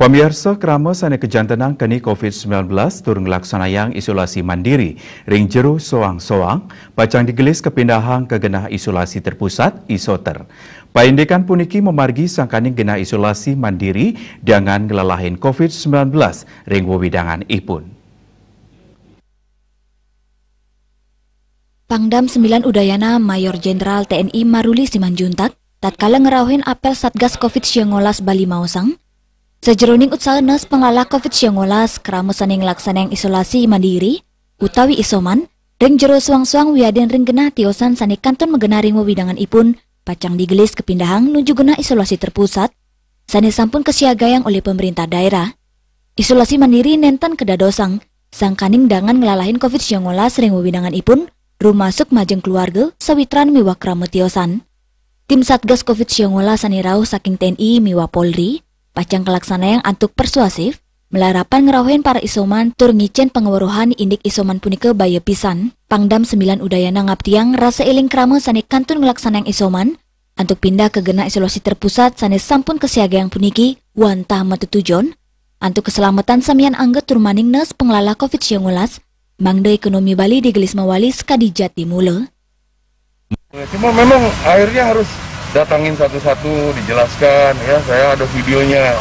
Pemirsa, kerama sana kejantanan kini COVID-19 turun yang isolasi mandiri. Ring jeru soang-soang, pacang digelis kepindahan ke genah isolasi terpusat, isoter. Paindekan puniki memargi sangkaning genah isolasi mandiri dengan ngelalahin COVID-19 ring wawidangan ipun. Pangdam 9 Udayana Mayor Jenderal TNI Maruli Simanjuntak tatkala ngerauhin apel Satgas COVID-19 Bali Mausang, usaha utsanas pengalah COVID-19 laksana yang isolasi mandiri, utawi isoman, ring jero suang-suang wiaden ring genah tiosan sani kanton megenaring mewidangan ipun, pacang digelis kepindahan nuju genah isolasi terpusat, sani sampun kesiagayang oleh pemerintah daerah. Isolasi mandiri nentan kedadosang, sang kaning dangan ngelalahin COVID-19 ring mewidangan ipun, rumah suk majeng keluarga, sawitran miwa tiosan. Tim Satgas COVID-19 sani rauh saking TNI miwa Polri, Pacang kelaksana yang antuk persuasif, melarapan ngerauhin para isoman tur ngicen pengeworohan indik isoman punike bayi pisan, pangdam sembilan udayana ngaptiang rasa iling krama sanik kantun yang isoman, antuk pindah ke gena isolasi terpusat sanes sampun kesiaga yang puniki, wantah matutujon, antuk keselamatan samian angget turmaning nes pengelala COVID-19, mangda ekonomi Bali di Gelis Mawali jati mula. Cuma memang airnya harus datangin satu-satu dijelaskan ya saya ada videonya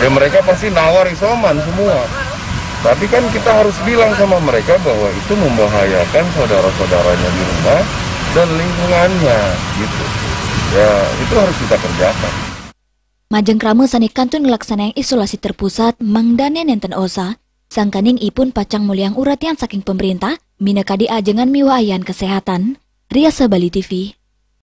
ya mereka pasti nawar isoman semua tapi kan kita harus bilang sama mereka bahwa itu membahayakan saudara-saudaranya di rumah dan lingkungannya gitu ya itu harus kita kerjakan Majeng krama sani kantun ngelaksanaan isolasi terpusat mangdane nenten osa sangkaning ipun pacang muliang yang saking pemerintah minakadi ajengan miwaayan kesehatan Ria Sabali TV